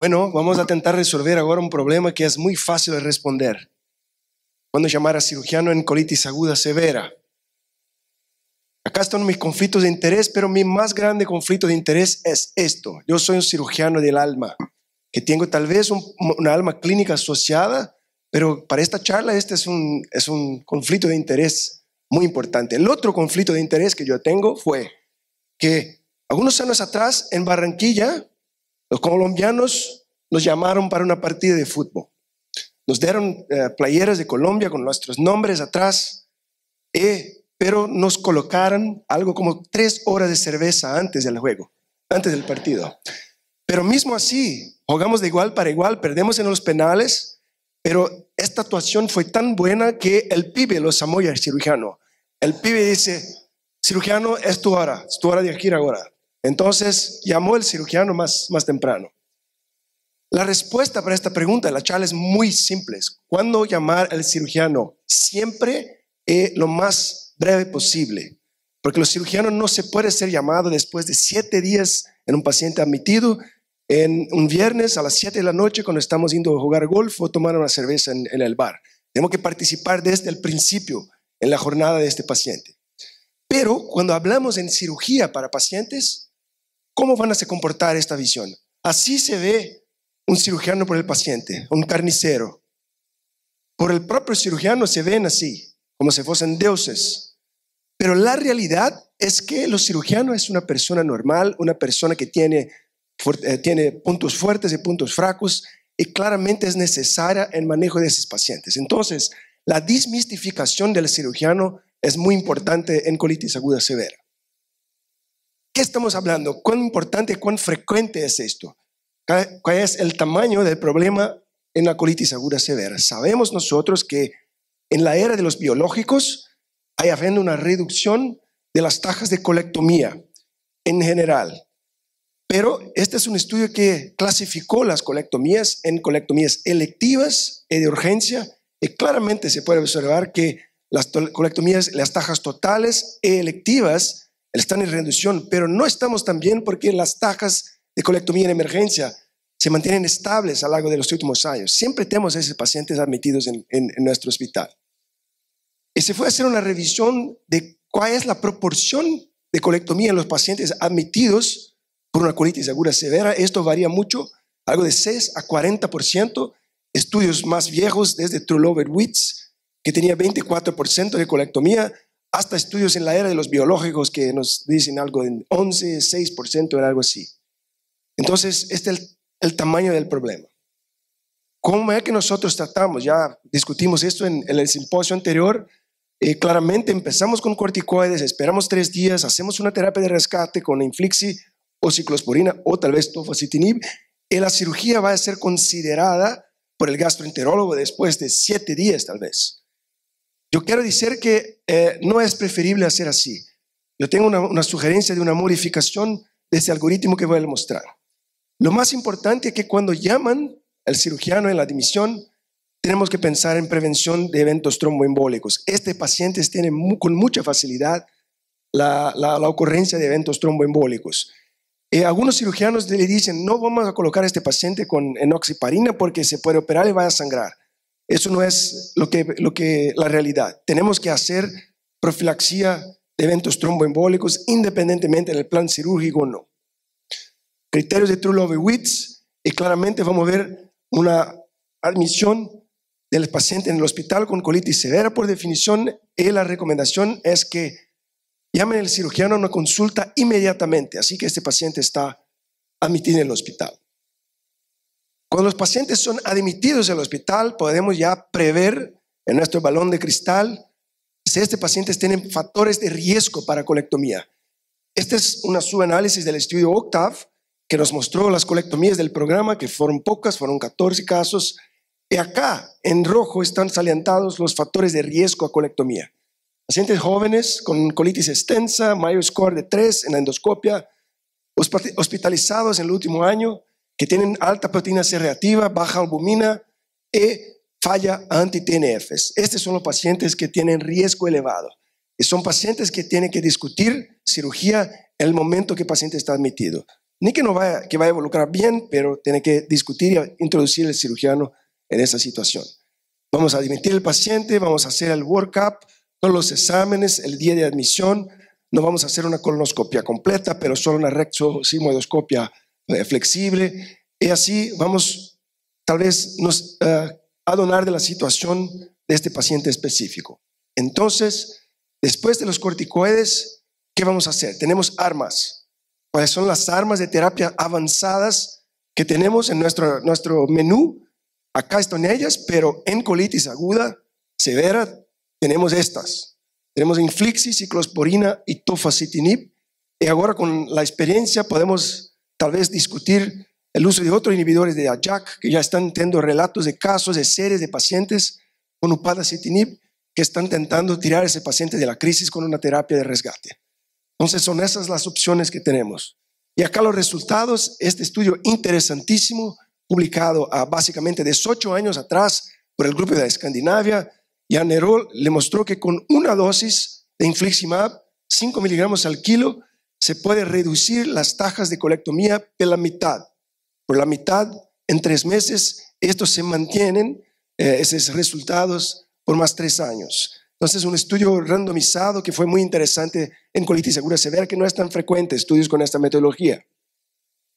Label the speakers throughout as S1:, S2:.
S1: Bueno, vamos a intentar resolver ahora un problema que es muy fácil de responder. Cuando llamar a cirujano en colitis aguda severa? Acá están mis conflictos de interés, pero mi más grande conflicto de interés es esto. Yo soy un cirujano del alma, que tengo tal vez una alma clínica asociada, pero para esta charla este es un, es un conflicto de interés muy importante. El otro conflicto de interés que yo tengo fue que algunos años atrás en Barranquilla los colombianos nos llamaron para una partida de fútbol. Nos dieron eh, playeras de Colombia con nuestros nombres atrás, eh, pero nos colocaron algo como tres horas de cerveza antes del juego, antes del partido. Pero mismo así, jugamos de igual para igual, perdemos en los penales, pero esta actuación fue tan buena que el pibe lo llamó el cirujano. El pibe dice, cirujano, es tu hora, es tu hora de agir ahora. Entonces llamó el cirujano más, más temprano. La respuesta para esta pregunta, la charla es muy simple. ¿Cuándo llamar al cirujano? Siempre eh, lo más breve posible, porque los cirujanos no se puede ser llamado después de siete días en un paciente admitido, en un viernes a las siete de la noche cuando estamos yendo a jugar golf o tomar una cerveza en el bar. Tenemos que participar desde el principio en la jornada de este paciente. Pero cuando hablamos en cirugía para pacientes, ¿Cómo van a se comportar esta visión? Así se ve un cirujano por el paciente, un carnicero. Por el propio cirujano se ven así, como si fuesen dioses. Pero la realidad es que los cirujano es una persona normal, una persona que tiene, eh, tiene puntos fuertes y puntos fracos, y claramente es necesaria el manejo de esos pacientes. Entonces, la desmistificación del cirujano es muy importante en colitis aguda severa estamos hablando? ¿Cuán importante, cuán frecuente es esto? ¿Cuál es el tamaño del problema en la colitis aguda severa? Sabemos nosotros que en la era de los biológicos hay habiendo una reducción de las tajas de colectomía en general. Pero este es un estudio que clasificó las colectomías en colectomías electivas y de urgencia, y claramente se puede observar que las colectomías, las tajas totales y e electivas, están en reducción, pero no estamos tan bien porque las tasas de colectomía en emergencia se mantienen estables a lo largo de los últimos años. Siempre tenemos a esos pacientes admitidos en, nuestro hospital. Y se fue a hacer una revisión de cuál es la proporción de colectomía en los pacientes admitidos por una colitis aguda severa. Esto varía mucho, algo de 6 a 40%. Estudios más viejos, desde Trulover Witz, que tenía 24% de colectomía, hasta estudios en la era de los biológicos que nos dicen algo de 11, 6% era algo así. Entonces, este es el, tamaño del problema. ¿Cómo es que nosotros tratamos? Ya discutimos esto en, el simposio anterior. Eh, claramente empezamos con corticoides, esperamos tres días, hacemos una terapia de rescate con inflixi o ciclosporina o tal vez tofacitinib. Y la cirugía va a ser considerada por el gastroenterólogo después de siete días tal vez. Yo quiero decir que eh, no es preferible hacer así. Yo tengo una, sugerencia de una modificación de ese algoritmo que voy a mostrar. Lo más importante es que cuando llaman al cirujano en la admisión, tenemos que pensar en prevención de eventos tromboembólicos. Este paciente tiene con mucha facilidad la, ocurrencia de eventos tromboembólicos. Eh, algunos cirujanos le dicen, no vamos a colocar a este paciente con enoxiparina porque se puede operar y va a sangrar. Eso no es lo que, lo que la realidad. Tenemos que hacer profilaxia de eventos tromboembólicos independientemente del plan cirúrgico o no. Criterios de Wits y claramente vamos a ver una admisión del paciente en el hospital con colitis severa por definición y eh, la recomendación es que llamen al cirujano a una consulta inmediatamente, así que este paciente está admitido en el hospital. Cuando los pacientes son admitidos al hospital, podemos ya prever en nuestro balón de cristal si este paciente tiene factores de riesgo para colectomía. Este es un subanálisis del estudio OCTAV que nos mostró las colectomías del programa, que fueron pocas, fueron 14 casos. Y acá, en rojo, están salientados los factores de riesgo a colectomía. Pacientes jóvenes con colitis extensa, mayor score de 3 en la endoscopia, hospitalizados en el último año, que tienen alta proteína C reactiva, baja albumina y e falla anti-TNFs. Estos son los pacientes que tienen riesgo elevado. Y son pacientes que tienen que discutir cirugía en el momento que el paciente está admitido. Ni que no vaya, que a evolucionar bien, pero tiene que discutir y introducir el cirujano en esa situación. Vamos a admitir al paciente, vamos a hacer el workup, todos los exámenes, el día de admisión. No vamos a hacer una colonoscopia completa, pero solo una completa. Eh, flexible. Y así vamos, tal vez, nos, eh, a donar de la situación de este paciente específico. Entonces, después de los corticoides, ¿qué vamos a hacer? Tenemos armas. ¿Cuáles son las armas de terapia avanzadas que tenemos en nuestro, nuestro menú? Acá están ellas, pero en colitis aguda, severa, tenemos estas. Tenemos inflixi, ciclosporina y tofacitinib. Y ahora con la experiencia podemos tal vez discutir el uso de otros inhibidores de Ajac, que ya están teniendo relatos de casos de series de pacientes con upadacitinib que están intentando tirar a ese paciente de la crisis con una terapia de resgate. Entonces son esas las opciones que tenemos. Y acá los resultados, este estudio interesantísimo, publicado a básicamente 18 años atrás por el grupo de Escandinavia, Jan Nerol le mostró que con una dosis de infliximab, 5 miligramos al kilo, se puede reducir las tajas de colectomía por la mitad. Por la mitad, en tres meses, estos se mantienen, eh, esos resultados, por más tres años. Entonces, un estudio randomizado que fue muy interesante en colitis se severa, que no es tan frecuente, estudios con esta metodología.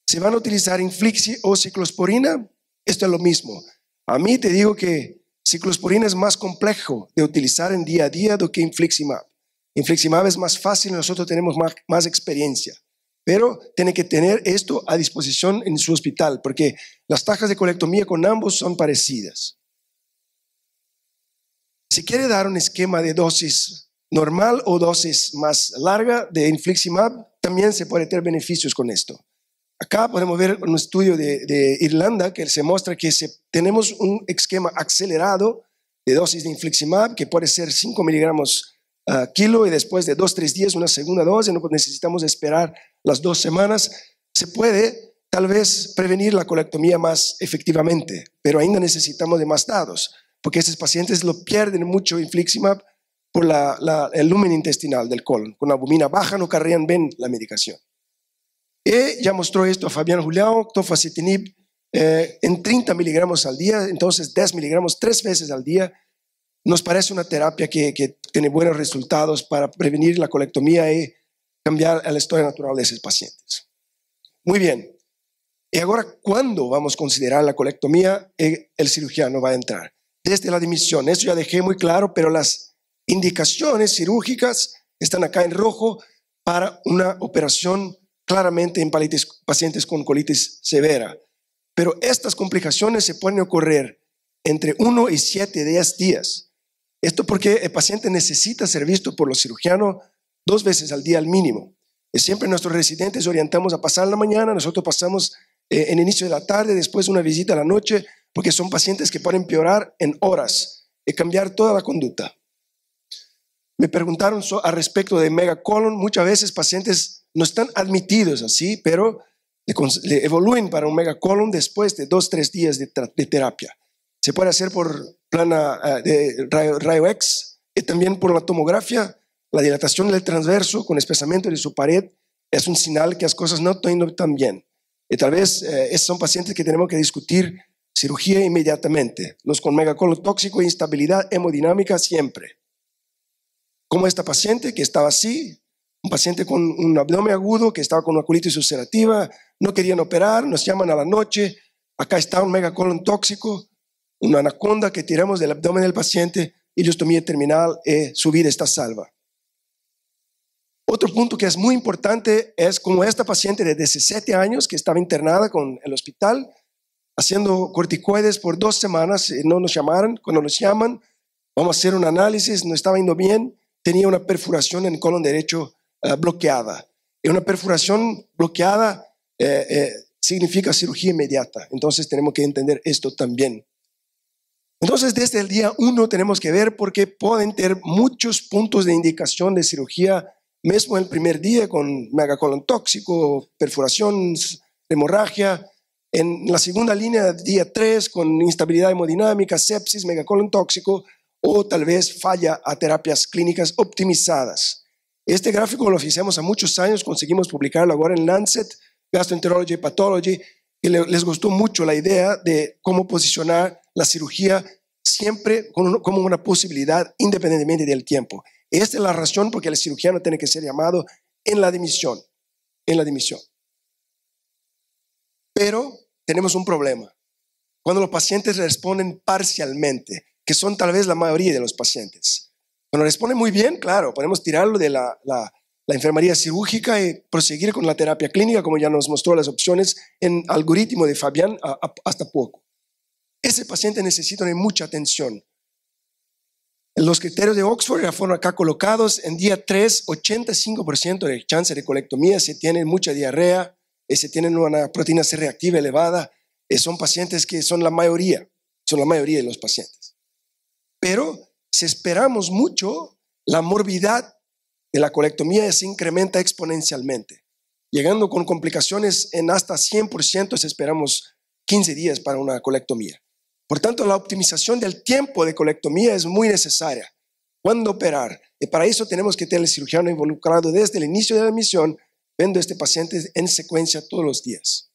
S1: ¿Se van a utilizar inflixi o ciclosporina? Esto es lo mismo. A mí te digo que ciclosporina es más complejo de utilizar en día a día do que infliximab. Infliximab es más fácil, nosotros tenemos más, experiencia, pero tiene que tener esto a disposición en su hospital, porque las tajas de colectomía con ambos son parecidas. Si quiere dar un esquema de dosis normal o dosis más larga de infliximab, también se puede tener beneficios con esto. Acá podemos ver un estudio de, Irlanda que se muestra que tenemos un esquema acelerado de dosis de infliximab que puede ser 5 miligramos kilo y después de dos, tres días una segunda dosis, no necesitamos esperar las dos semanas. Se puede tal vez prevenir la colectomía más efectivamente, pero ainda necesitamos de más datos, porque esos pacientes lo pierden mucho infliximab por la, el lumen intestinal del colon. Con la albumina baja no carrían bien la medicación. Y ya mostró esto a Fabián Julián, tofacitinib eh, en 30 miligramos al día, entonces 10 miligramos tres veces al día, nos parece una terapia que, tiene buenos resultados para prevenir la colectomía y cambiar la historia natural de esos pacientes. Muy bien. ¿Y ahora cuándo vamos a considerar la colectomía? Eh, el cirujano va a entrar. Desde la dimisión. Eso ya dejé muy claro, pero las indicaciones cirúrgicas están acá en rojo para una operación claramente en pacientes con colitis severa. Pero estas complicaciones se pueden ocurrir entre 1 y 7 días. Esto porque el paciente necesita ser visto por los cirujanos dos veces al día al mínimo. Eh, siempre nuestros residentes orientamos a pasar la mañana, nosotros pasamos eh, en inicio de la tarde, después una visita a la noche, porque son pacientes que pueden empeorar en horas y eh, cambiar toda la conducta. Me preguntaron al respecto de megacolon, muchas veces pacientes no están admitidos así, pero le, para un megacolon después de dos, tres días de terapia. Se puede hacer por plana eh, de rayo, X y también por la tomografía. La dilatación del transverso con espesamiento de su pared es un señal que las cosas no están tan bien. Y tal vez eh, esos son pacientes que tenemos que discutir cirugía inmediatamente. Los con megacolon tóxico e instabilidad hemodinámica siempre. Como esta paciente que estaba así, un paciente con un abdomen agudo que estaba con una colitis ulcerativa, no querían operar, nos llaman a la noche, acá está un megacolon tóxico, una anaconda que tiramos del abdomen del paciente, y ileostomía terminal, y eh, su vida está salva. Otro punto que es muy importante es como esta paciente de 17 años que estaba internada con el hospital, haciendo corticoides por dos semanas, eh, no nos llamaron, cuando nos llaman, vamos a hacer un análisis, no estaba yendo bien, tenía una perforación en el colon derecho eh, bloqueada. Y una perforación bloqueada significa cirugía inmediata, entonces tenemos que entender esto también. Entonces, desde el día uno tenemos que ver por qué pueden tener muchos puntos de indicación de cirugía, mismo el primer día con megacolon tóxico, perforación, hemorragia. En la segunda línea, día tres, con instabilidad hemodinámica, sepsis, megacolon tóxico, o tal vez falla a terapias clínicas optimizadas. Este gráfico lo hicimos a muchos años, conseguimos publicarlo ahora en Lancet, Gastroenterology Pathology, y les gustó mucho la idea de cómo posicionar la cirugía siempre como una posibilidad independientemente del tiempo. Esta es la razón por que el cirujano tiene que ser llamado en la dimisión, en la dimisión. Pero tenemos un problema. Cuando los pacientes responden parcialmente, que son tal vez la mayoría de los pacientes. Cuando responden muy bien, claro, podemos tirarlo de la, enfermería cirúrgica y proseguir con la terapia clínica, como ya nos mostró las opciones en algoritmo de Fabián hasta poco. Ese paciente necesita mucha atención. Los criterios de Oxford ya fueron acá colocados. En día 3, 85% de chance de colectomía. Se tienen mucha diarrea, eh, se tienen una proteína C reactiva elevada. Eh, son pacientes que son la mayoría, son la mayoría de los pacientes. Pero si esperamos mucho, la morbidad de la colectomía se incrementa exponencialmente, llegando con complicaciones en hasta 100% si esperamos 15 días para una colectomía. Por tanto, la optimización del tiempo de colectomía es muy necesaria. ¿Cuándo operar? Y para eso tenemos que tener el cirujano involucrado desde el inicio de la misión, viendo a este paciente en secuencia todos los días.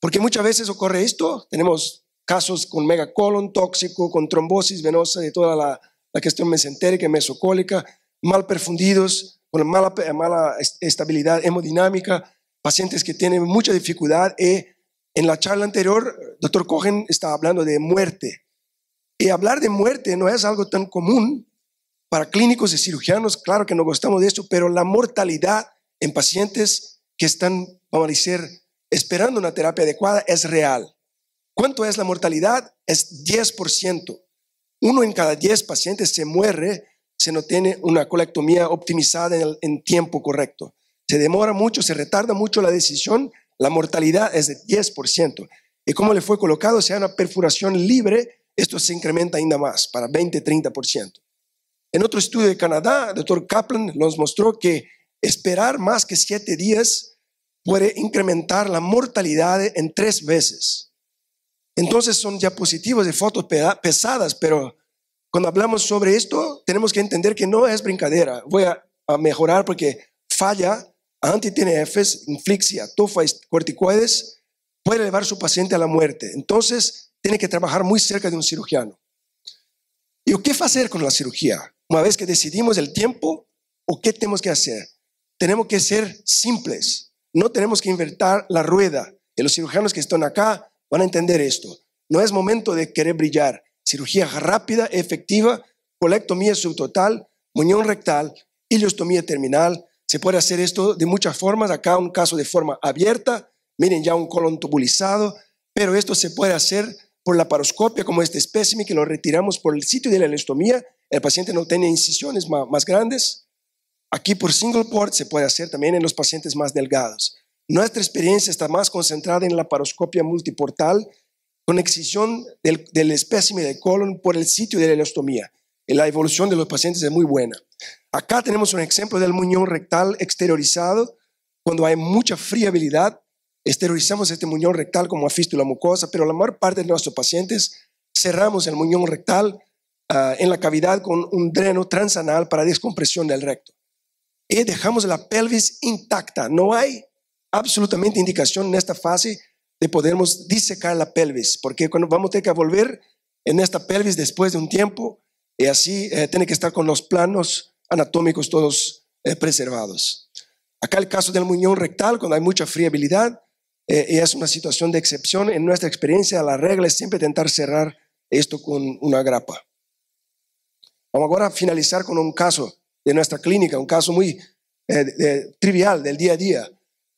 S1: Porque muchas veces ocurre esto, tenemos casos con megacolon tóxico, con trombosis venosa de toda la, la cuestión mesentérica y mesocólica, mal perfundidos, con mala, mala estabilidad hemodinámica, pacientes que tienen mucha dificultad y e en la charla anterior, doctor Cohen estaba hablando de muerte. Y hablar de muerte no es algo tan común para clínicos y cirujanos, claro que no gustamos de esto, pero la mortalidad en pacientes que están, vamos a decir, esperando una terapia adecuada es real. ¿Cuánto es la mortalidad? Es 10%. Uno en cada 10 pacientes se muere si no tiene una colectomía optimizada en tiempo correcto. Se demora mucho, se retarda mucho la decisión la mortalidad es de 10%. Y como le fue colocado, si hay una perforación libre, esto se incrementa ainda más, para 20-30%. En otro estudio de Canadá, el doctor Kaplan nos mostró que esperar más que 7 días puede incrementar la mortalidad en 3 veces. Entonces son diapositivas de fotos pesadas, pero cuando hablamos sobre esto, tenemos que entender que no es brincadera. Voy a mejorar porque falla anti-TNFs, inflixia, tufa y corticoides, puede llevar su paciente a la muerte. Entonces, tiene que trabajar muy cerca de un cirujano. ¿Y qué hacer con la cirugía? Una vez que decidimos el tiempo, ¿o qué tenemos que hacer? Tenemos que ser simples. No tenemos que invertir la rueda. Y los cirujanos que están acá van a entender esto. No es momento de querer brillar. Cirugía rápida, efectiva, colectomía subtotal, muñón rectal, iliostomía terminal, se puede hacer esto de muchas formas. Acá un caso de forma abierta. Miren ya un colon tubulizado. Pero esto se puede hacer por la paroscopia, como este espécimen que lo retiramos por el sitio de la elastomía. El paciente no tiene incisiones más, grandes. Aquí por single port se puede hacer también en los pacientes más delgados. Nuestra experiencia está más concentrada en la paroscopia multiportal con excisión del, del espécimen de colon por el sitio de la elastomía la evolución de los pacientes es muy buena. Acá tenemos un ejemplo del muñón rectal exteriorizado. Cuando hay mucha friabilidad, exteriorizamos este muñón rectal como una fístula mucosa, pero la mayor parte de nuestros pacientes cerramos el muñón rectal ah, en la cavidad con un dreno transanal para descompresión del recto. Y dejamos la pelvis intacta. No hay absolutamente indicación en esta fase de podermos disecar la pelvis, porque cuando vamos a tener que volver en esta pelvis después de un tiempo, y así eh, tiene que estar con los planos anatómicos todos eh, preservados. Acá el caso del muñón rectal, cuando hay mucha friabilidad, eh, es una situación de excepción. En nuestra experiencia, la regla es siempre intentar cerrar esto con una grapa. Vamos ahora a finalizar con un caso de nuestra clínica, un caso muy trivial del día a día.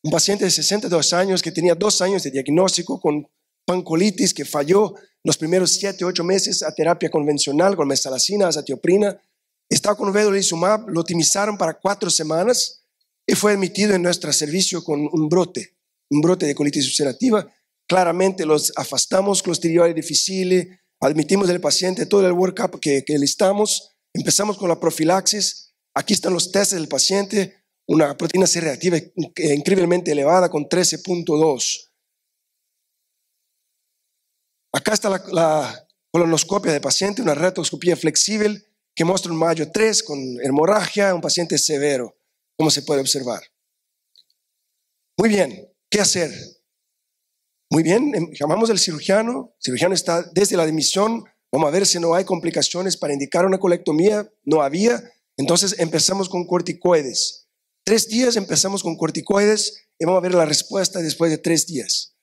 S1: Un paciente de 62 años que tenía dos años de diagnóstico con pancolitis que falló los primeros 7, 8 meses a terapia convencional con mesalacina, azatioprina. Estaba con vedolizumab, lo optimizaron para cuatro semanas y fue admitido en nuestro servicio con un brote, un brote de colitis ulcerativa. Claramente los afastamos con los difíciles, admitimos al paciente todo el workup que, que listamos, empezamos con la profilaxis. Aquí están los tests del paciente, una proteína C reactiva increíblemente elevada con 13.2 Acá está la, colonoscopia de paciente, una retoscopía flexible que muestra un mayo 3 con hemorragia, un paciente severo, como se puede observar. Muy bien, ¿qué hacer? Muy bien, em, llamamos al cirujano, el cirujano está desde la dimisión, vamos a ver si no hay complicaciones para indicar una colectomía, no había, entonces empezamos con corticoides. Tres días empezamos con corticoides y vamos a ver la respuesta después de tres días.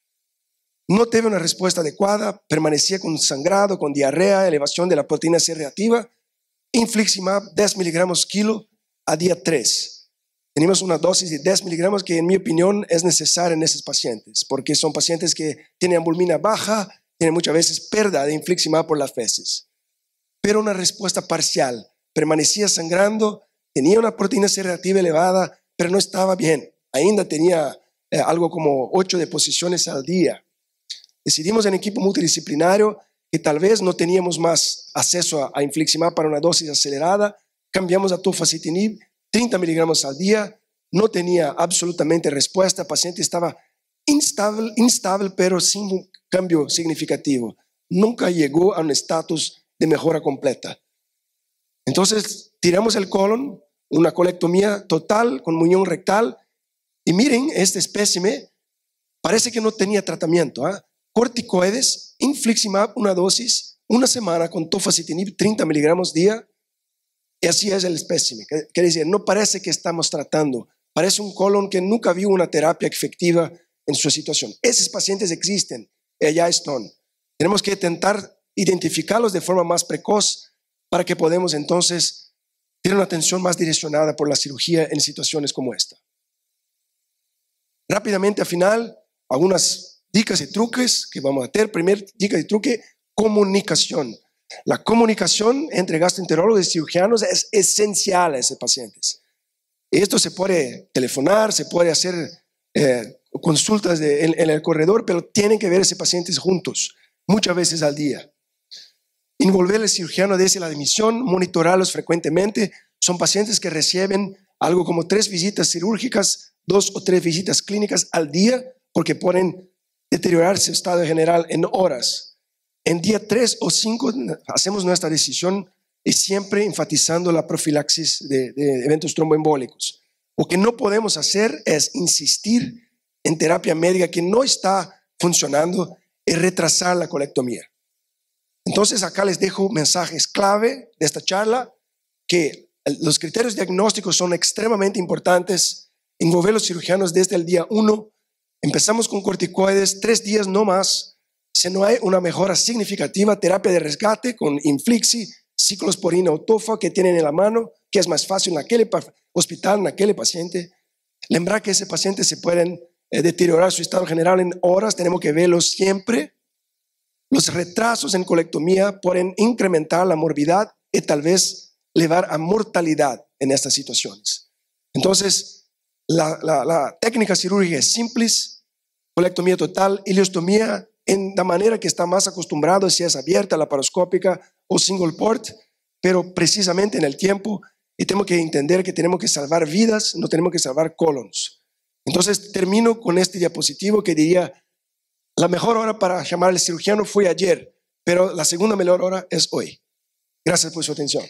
S1: No tuve una respuesta adecuada, permanecía con sangrado, con diarrea, elevación de la proteína C reactiva. Infliximab, 10 miligramos kilo a día 3. Tenemos una dosis de 10 miligramos que en mi opinión es necesaria en esos pacientes, porque son pacientes que tienen bulmina baja, tienen muchas veces pérdida de infliximab por las feces. Pero una respuesta parcial, permanecía sangrando, tenía una proteína C reactiva elevada, pero no estaba bien. Ainda tenía eh, algo como 8 deposiciones al día. Decidimos en equipo multidisciplinario que tal vez no teníamos más acceso a, a para una dosis acelerada, cambiamos a tofacitinib, 30 miligramos al día, no tenía absolutamente respuesta, el paciente estaba instable, instable pero sin un cambio significativo, nunca llegó a un estatus de mejora completa. Entonces tiramos el colon, una colectomía total con muñón rectal, y miren, este espécime parece que no tenía tratamiento. ¿ah? corticoides, infliximab, una dosis, una semana con tofacitinib, 30 miligramos día. Y así es el espécimen. Quiere decir, no parece que estamos tratando. Parece un colon que nunca vio una terapia efectiva en su situación. Esos pacientes existen, eh, allá están. Tenemos que intentar identificarlos de forma más precoz para que podamos entonces tener una atención más direccionada por la cirugía en situaciones como esta. Rápidamente, al final, algunas dicas y truques que vamos a tener. Primer dica y truque, comunicación. La comunicación entre gastroenterólogos y cirujanos es esencial a esos pacientes. Esto se puede telefonar, se puede hacer eh, consultas en, el corredor, pero tienen que ver esos pacientes juntos, muchas veces al día. Involver al cirujano desde la admisión, monitorarlos frecuentemente. Son pacientes que reciben algo como tres visitas cirúrgicas, dos o tres visitas clínicas al día, porque pueden deteriorar su estado general en horas. En día 3 o 5 hacemos nuestra decisión y siempre enfatizando la profilaxis de, de eventos tromboembólicos. Lo que no podemos hacer es insistir en terapia médica que no está funcionando y retrasar la colectomía. Entonces acá les dejo mensajes clave de esta charla, que los criterios diagnósticos son extremadamente importantes, envolver los cirujanos desde el día 1 Empezamos con corticoides, tres días no más. Si no hay una mejora significativa, terapia de rescate con Inflixi, ciclosporina o tofa que tienen en la mano, que es más fácil en aquel hospital, en aquel paciente. Lembrar que ese paciente se pueden eh, deteriorar su estado general en horas, tenemos que verlo siempre. Los retrasos en colectomía pueden incrementar la morbidad y tal vez llevar a mortalidad en estas situaciones. Entonces, la, técnica cirúrgica es simple, colectomía total, ileostomía en la manera que está más acostumbrado, si es abierta, laparoscópica o single port, pero precisamente en el tiempo y tenemos que entender que tenemos que salvar vidas, no tenemos que salvar colons. Entonces termino con este diapositivo que diría, la mejor hora para llamar al cirujano fue ayer, pero la segunda mejor hora es hoy. Gracias por su atención.